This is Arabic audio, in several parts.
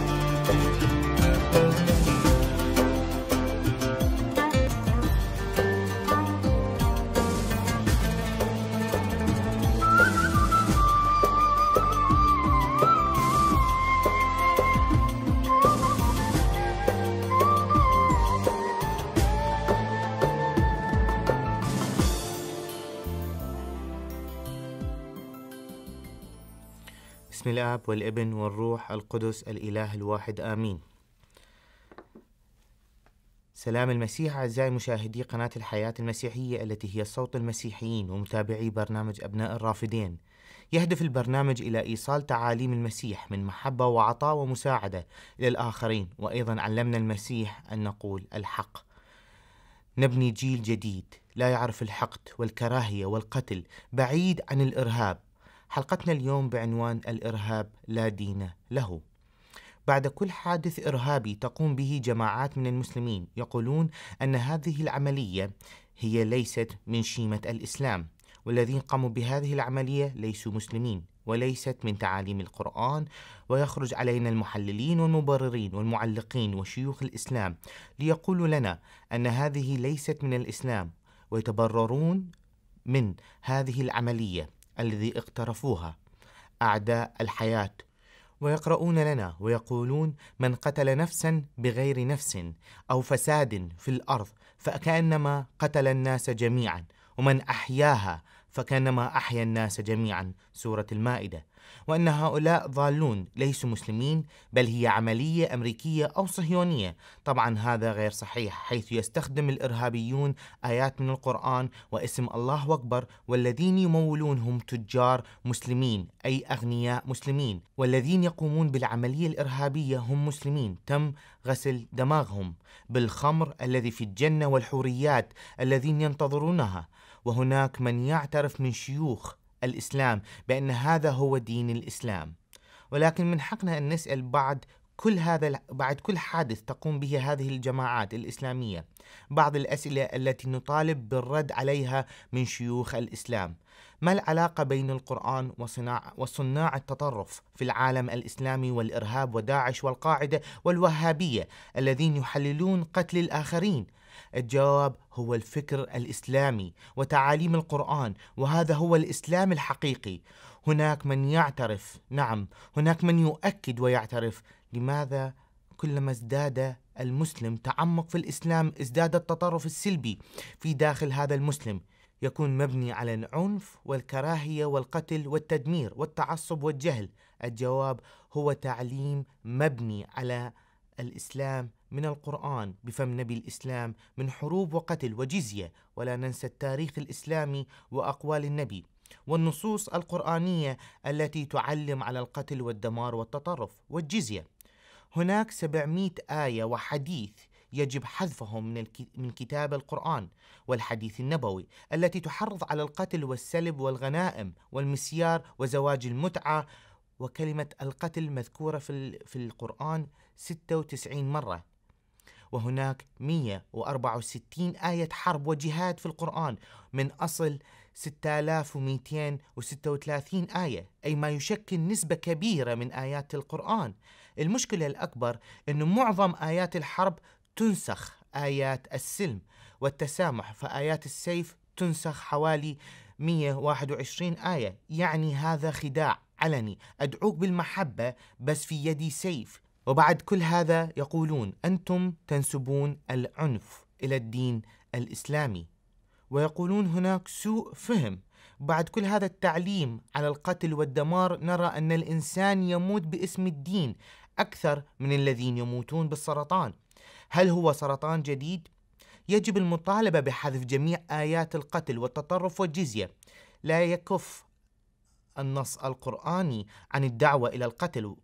thank you بسم الاب والابن والروح القدس الاله الواحد امين سلام المسيح أعزائي مشاهدي قناة الحياة المسيحية التي هي صوت المسيحيين ومتابعي برنامج أبناء الرافدين يهدف البرنامج إلى إيصال تعاليم المسيح من محبة وعطاء ومساعدة إلى الآخرين وأيضا علمنا المسيح أن نقول الحق نبني جيل جديد لا يعرف الحقد والكراهية والقتل بعيد عن الإرهاب حلقتنا اليوم بعنوان الارهاب لا دين له. بعد كل حادث ارهابي تقوم به جماعات من المسلمين يقولون ان هذه العمليه هي ليست من شيمه الاسلام، والذين قاموا بهذه العمليه ليسوا مسلمين وليست من تعاليم القرآن ويخرج علينا المحللين والمبررين والمعلقين وشيوخ الإسلام ليقولوا لنا أن هذه ليست من الإسلام ويتبررون من هذه العملية الذي اقترفوها اعداء الحياه ويقرؤون لنا ويقولون من قتل نفسا بغير نفس او فساد في الارض فكانما قتل الناس جميعا ومن احياها فكانما احيا الناس جميعا سوره المائده وأن هؤلاء ضالون ليسوا مسلمين بل هي عملية أمريكية أو صهيونية طبعا هذا غير صحيح حيث يستخدم الإرهابيون آيات من القرآن واسم الله أكبر والذين يمولون هم تجار مسلمين أي أغنياء مسلمين والذين يقومون بالعملية الإرهابية هم مسلمين تم غسل دماغهم بالخمر الذي في الجنة والحوريات الذين ينتظرونها وهناك من يعترف من شيوخ الإسلام بأن هذا هو دين الإسلام ولكن من حقنا أن نسأل بعد كل هذا بعد كل حادث تقوم به هذه الجماعات الإسلامية بعض الأسئلة التي نطالب بالرد عليها من شيوخ الإسلام ما العلاقة بين القرآن وصناع وصناع التطرف في العالم الإسلامي والإرهاب وداعش والقاعدة والوهابية الذين يحللون قتل الآخرين الجواب هو الفكر الاسلامي وتعاليم القران وهذا هو الاسلام الحقيقي هناك من يعترف نعم هناك من يؤكد ويعترف لماذا كلما ازداد المسلم تعمق في الاسلام ازداد التطرف السلبي في داخل هذا المسلم يكون مبني على العنف والكراهيه والقتل والتدمير والتعصب والجهل الجواب هو تعليم مبني على الإسلام من القرآن بفم نبي الإسلام من حروب وقتل وجزية ولا ننسى التاريخ الإسلامي وأقوال النبي والنصوص القرآنية التي تعلم على القتل والدمار والتطرف والجزية هناك 700 آية وحديث يجب حذفهم من من كتاب القرآن والحديث النبوي التي تحرض على القتل والسلب والغنائم والمسيار وزواج المتعة وكلمة القتل مذكورة في في القرآن 96 مرة وهناك 164 آية حرب وجهاد في القرآن من أصل 6236 آية أي ما يشكل نسبة كبيرة من آيات القرآن المشكلة الأكبر أن معظم آيات الحرب تنسخ آيات السلم والتسامح فآيات السيف تنسخ حوالي 121 آية يعني هذا خداع علني أدعوك بالمحبة بس في يدي سيف وبعد كل هذا يقولون أنتم تنسبون العنف إلى الدين الإسلامي ويقولون هناك سوء فهم بعد كل هذا التعليم على القتل والدمار نرى أن الإنسان يموت باسم الدين أكثر من الذين يموتون بالسرطان هل هو سرطان جديد؟ يجب المطالبة بحذف جميع آيات القتل والتطرف والجزية لا يكف النص القرآني عن الدعوة إلى القتل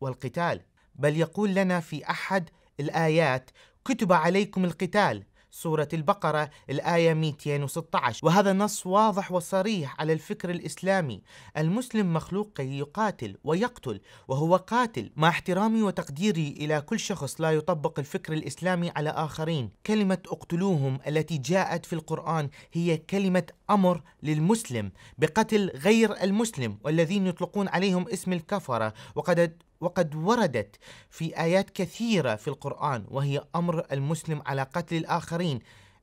والقتال بل يقول لنا في أحد الآيات كتب عليكم القتال سورة البقرة الآية 216 وهذا نص واضح وصريح على الفكر الإسلامي المسلم مخلوق كي يقاتل ويقتل وهو قاتل مع احترامي وتقديري إلى كل شخص لا يطبق الفكر الإسلامي على آخرين كلمة اقتلوهم التي جاءت في القرآن هي كلمة أمر للمسلم بقتل غير المسلم والذين يطلقون عليهم اسم الكفرة وقد وقد وردت في آيات كثيرة في القرآن وهي أمر المسلم على قتل الآخرين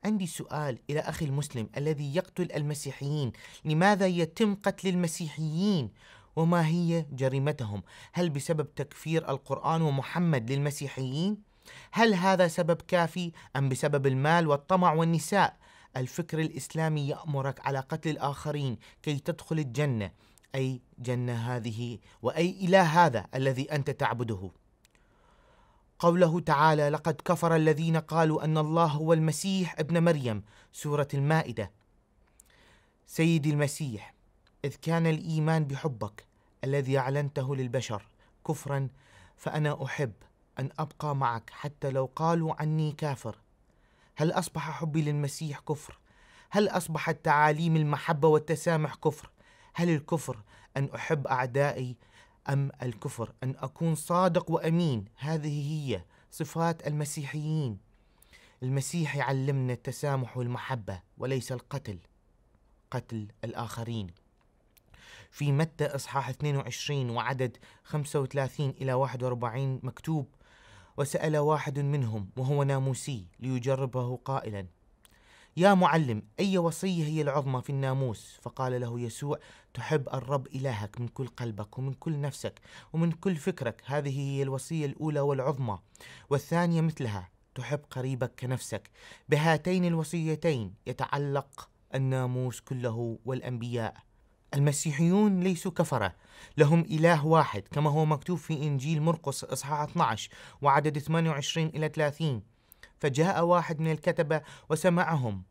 عندي سؤال إلى أخي المسلم الذي يقتل المسيحيين لماذا يتم قتل المسيحيين وما هي جريمتهم هل بسبب تكفير القرآن ومحمد للمسيحيين؟ هل هذا سبب كافي أم بسبب المال والطمع والنساء؟ الفكر الإسلامي يأمرك على قتل الآخرين كي تدخل الجنة أي جنة هذه وأي إله هذا الذي أنت تعبده قوله تعالى لقد كفر الذين قالوا أن الله هو المسيح ابن مريم سورة المائدة سيدي المسيح إذ كان الإيمان بحبك الذي أعلنته للبشر كفرا فأنا أحب أن أبقى معك حتى لو قالوا عني كافر هل أصبح حبي للمسيح كفر؟ هل أصبحت تعاليم المحبة والتسامح كفر؟ هل الكفر أن أحب أعدائي أم الكفر أن أكون صادق وأمين هذه هي صفات المسيحيين المسيح يعلمنا التسامح والمحبة وليس القتل قتل الآخرين في متى إصحاح 22 وعدد 35 إلى 41 مكتوب وسأل واحد منهم وهو ناموسي ليجربه قائلا يا معلم أي وصية هي العظمى في الناموس فقال له يسوع تحب الرب إلهك من كل قلبك ومن كل نفسك ومن كل فكرك هذه هي الوصية الأولى والعظمى والثانية مثلها تحب قريبك كنفسك بهاتين الوصيتين يتعلق الناموس كله والأنبياء المسيحيون ليسوا كفرة لهم إله واحد كما هو مكتوب في إنجيل مرقس إصحاح 12 وعدد 28 إلى 30 فجاء واحد من الكتبة وسمعهم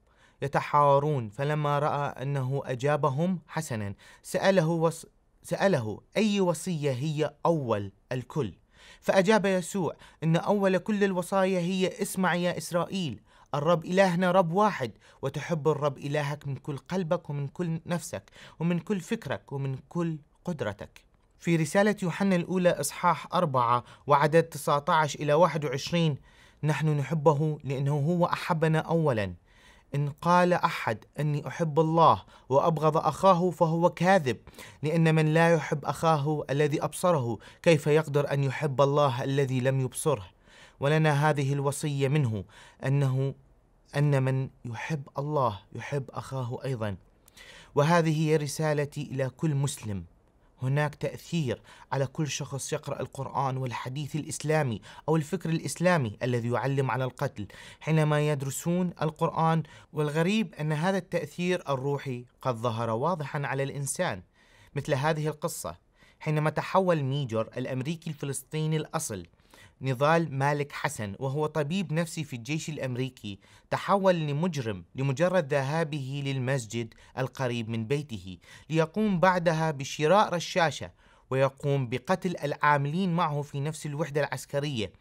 يتحاورون فلما رأى أنه أجابهم حسنا سأله, وص... سأله أي وصية هي أول الكل فأجاب يسوع أن أول كل الوصايا هي اسمع يا إسرائيل الرب إلهنا رب واحد وتحب الرب إلهك من كل قلبك ومن كل نفسك ومن كل فكرك ومن كل قدرتك في رسالة يوحنا الأولى إصحاح 4 وعدد 19 إلى 21 نحن نحبه لأنه هو أحبنا أولا إن قال أحد أني أحب الله وأبغض أخاه فهو كاذب لأن من لا يحب أخاه الذي أبصره كيف يقدر أن يحب الله الذي لم يبصره ولنا هذه الوصية منه أنه أن من يحب الله يحب أخاه أيضا وهذه هي رسالتي إلى كل مسلم هناك تأثير على كل شخص يقرأ القرآن والحديث الإسلامي أو الفكر الإسلامي الذي يعلم على القتل حينما يدرسون القرآن والغريب أن هذا التأثير الروحي قد ظهر واضحا على الإنسان مثل هذه القصة حينما تحول ميجر الأمريكي الفلسطيني الأصل نضال مالك حسن وهو طبيب نفسي في الجيش الامريكي تحول لمجرم لمجرد ذهابه للمسجد القريب من بيته ليقوم بعدها بشراء رشاشه ويقوم بقتل العاملين معه في نفس الوحده العسكريه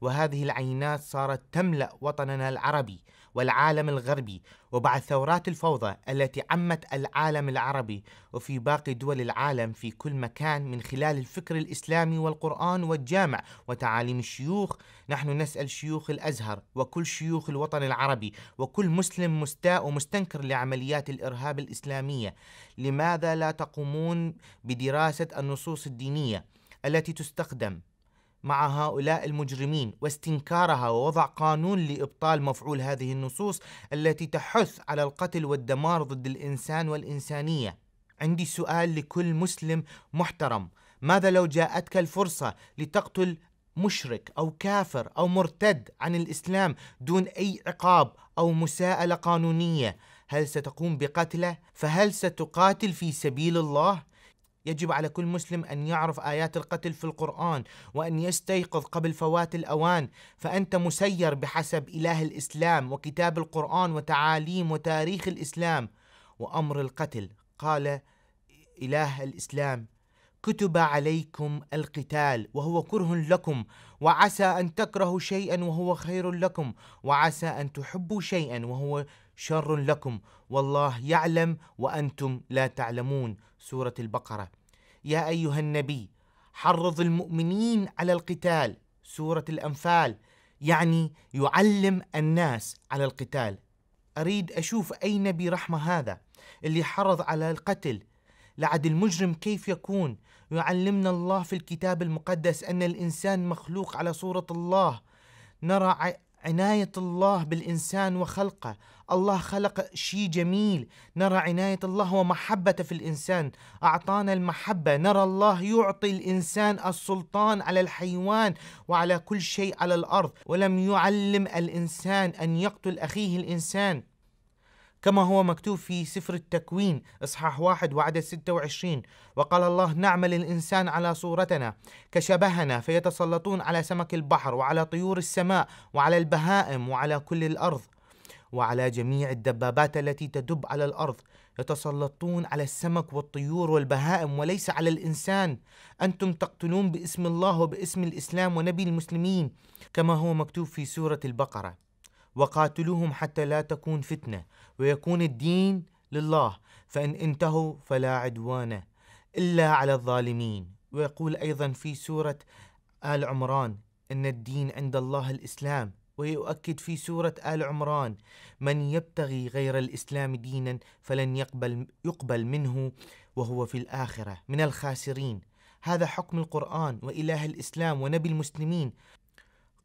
وهذه العينات صارت تملأ وطننا العربي والعالم الغربي وبعد ثورات الفوضى التي عمت العالم العربي وفي باقي دول العالم في كل مكان من خلال الفكر الإسلامي والقرآن والجامع وتعاليم الشيوخ نحن نسأل شيوخ الأزهر وكل شيوخ الوطن العربي وكل مسلم مستاء ومستنكر لعمليات الإرهاب الإسلامية لماذا لا تقومون بدراسة النصوص الدينية التي تستخدم مع هؤلاء المجرمين واستنكارها ووضع قانون لابطال مفعول هذه النصوص التي تحث على القتل والدمار ضد الانسان والانسانيه. عندي سؤال لكل مسلم محترم، ماذا لو جاءتك الفرصه لتقتل مشرك او كافر او مرتد عن الاسلام دون اي عقاب او مساءله قانونيه؟ هل ستقوم بقتله؟ فهل ستقاتل في سبيل الله؟ يجب على كل مسلم ان يعرف ايات القتل في القران وان يستيقظ قبل فوات الاوان فانت مسير بحسب اله الاسلام وكتاب القران وتعاليم وتاريخ الاسلام وامر القتل قال اله الاسلام كتب عليكم القتال وهو كره لكم وعسى ان تكرهوا شيئا وهو خير لكم وعسى ان تحبوا شيئا وهو شر لكم والله يعلم وانتم لا تعلمون سوره البقره يا أيها النبي حرض المؤمنين على القتال سورة الأنفال يعني يعلم الناس على القتال أريد أشوف أي نبي رحمة هذا اللي حرض على القتل لعد المجرم كيف يكون يعلمنا الله في الكتاب المقدس أن الإنسان مخلوق على صورة الله نرى عناية الله بالإنسان وخلقه الله خلق شيء جميل نرى عناية الله ومحبته في الإنسان أعطانا المحبة نرى الله يعطي الإنسان السلطان على الحيوان وعلى كل شيء على الأرض ولم يعلم الإنسان أن يقتل أخيه الإنسان كما هو مكتوب في سفر التكوين إصحاح واحد وعدد 26 وقال الله نعمل الإنسان على صورتنا كشبهنا فيتسلطون على سمك البحر وعلى طيور السماء وعلى البهائم وعلى كل الأرض وعلى جميع الدبابات التي تدب على الأرض يتسلطون على السمك والطيور والبهائم وليس على الإنسان أنتم تقتلون باسم الله وباسم الإسلام ونبي المسلمين كما هو مكتوب في سورة البقرة وقاتلوهم حتى لا تكون فتنة ويكون الدين لله فإن انتهوا فلا عدوان إلا على الظالمين ويقول أيضا في سورة آل عمران إن الدين عند الله الإسلام ويؤكد في سورة آل عمران من يبتغي غير الإسلام دينا فلن يقبل, يقبل منه وهو في الآخرة من الخاسرين هذا حكم القرآن وإله الإسلام ونبي المسلمين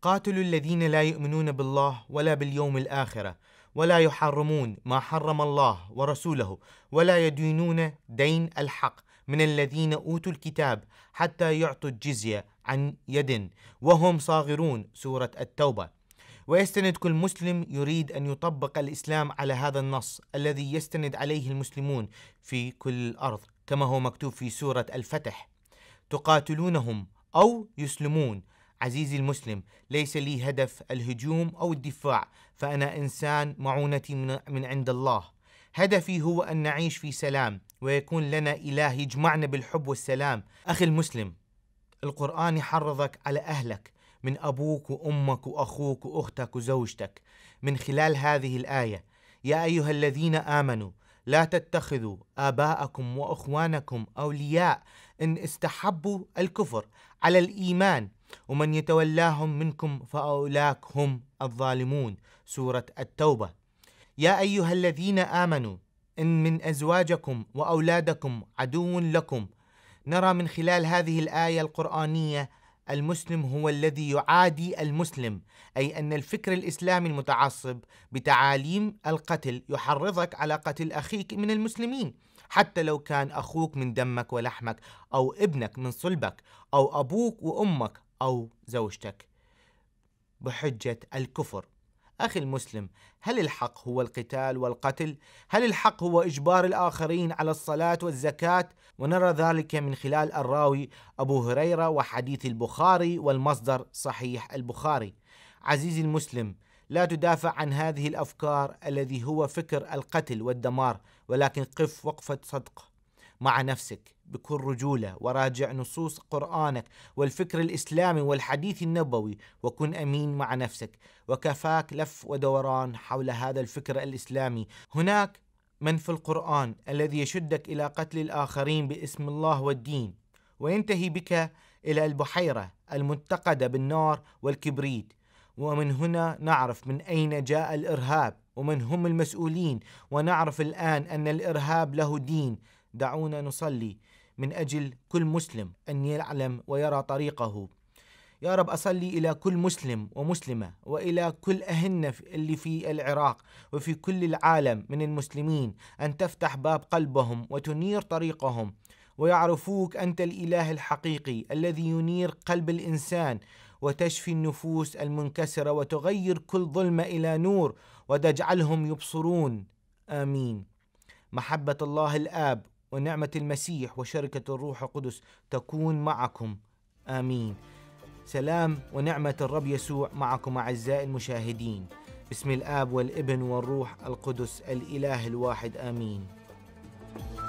قاتلوا الذين لا يؤمنون بالله ولا باليوم الآخرة ولا يحرمون ما حرم الله ورسوله ولا يدينون دين الحق من الذين أوتوا الكتاب حتى يعطوا الجزية عن يد وهم صاغرون سورة التوبة ويستند كل مسلم يريد أن يطبق الإسلام على هذا النص الذي يستند عليه المسلمون في كل الأرض كما هو مكتوب في سورة الفتح تقاتلونهم أو يسلمون عزيزي المسلم ليس لي هدف الهجوم او الدفاع فانا انسان معونتي من, عند الله هدفي هو ان نعيش في سلام ويكون لنا اله يجمعنا بالحب والسلام اخي المسلم القران يحرضك على اهلك من ابوك وامك واخوك واختك وزوجتك من خلال هذه الايه يا ايها الذين امنوا لا تتخذوا اباءكم واخوانكم اولياء ان استحبوا الكفر على الايمان ومن يتولاهم منكم فأولاك هم الظالمون سورة التوبة يا أيها الذين آمنوا إن من أزواجكم وأولادكم عدو لكم نرى من خلال هذه الآية القرآنية المسلم هو الذي يعادي المسلم أي أن الفكر الإسلامي المتعصب بتعاليم القتل يحرضك على قتل أخيك من المسلمين حتى لو كان أخوك من دمك ولحمك أو ابنك من صلبك أو أبوك وأمك أو زوجتك بحجة الكفر أخي المسلم هل الحق هو القتال والقتل؟ هل الحق هو إجبار الآخرين على الصلاة والزكاة؟ ونرى ذلك من خلال الراوي أبو هريرة وحديث البخاري والمصدر صحيح البخاري عزيزي المسلم لا تدافع عن هذه الأفكار الذي هو فكر القتل والدمار ولكن قف وقفة صدق مع نفسك بكل رجولة وراجع نصوص قرآنك والفكر الإسلامي والحديث النبوي وكن أمين مع نفسك وكفاك لف ودوران حول هذا الفكر الإسلامي هناك من في القرآن الذي يشدك إلى قتل الآخرين باسم الله والدين وينتهي بك إلى البحيرة المنتقدة بالنار والكبريت ومن هنا نعرف من أين جاء الإرهاب ومن هم المسؤولين ونعرف الآن أن الإرهاب له دين دعونا نصلي من اجل كل مسلم ان يعلم ويرى طريقه يا رب أصلي إلى كل مسلم ومسلمة وإلى كل أهلنا اللي في العراق وفي كل العالم من المسلمين أن تفتح باب قلبهم وتنير طريقهم ويعرفوك أنت الإله الحقيقي الذي ينير قلب الإنسان وتشفي النفوس المنكسرة وتغير كل ظلمة إلى نور وتجعلهم يبصرون آمين محبة الله الآب ونعمة المسيح وشركة الروح القدس تكون معكم آمين سلام ونعمة الرب يسوع معكم أعزائي المشاهدين باسم الآب والابن والروح القدس الإله الواحد آمين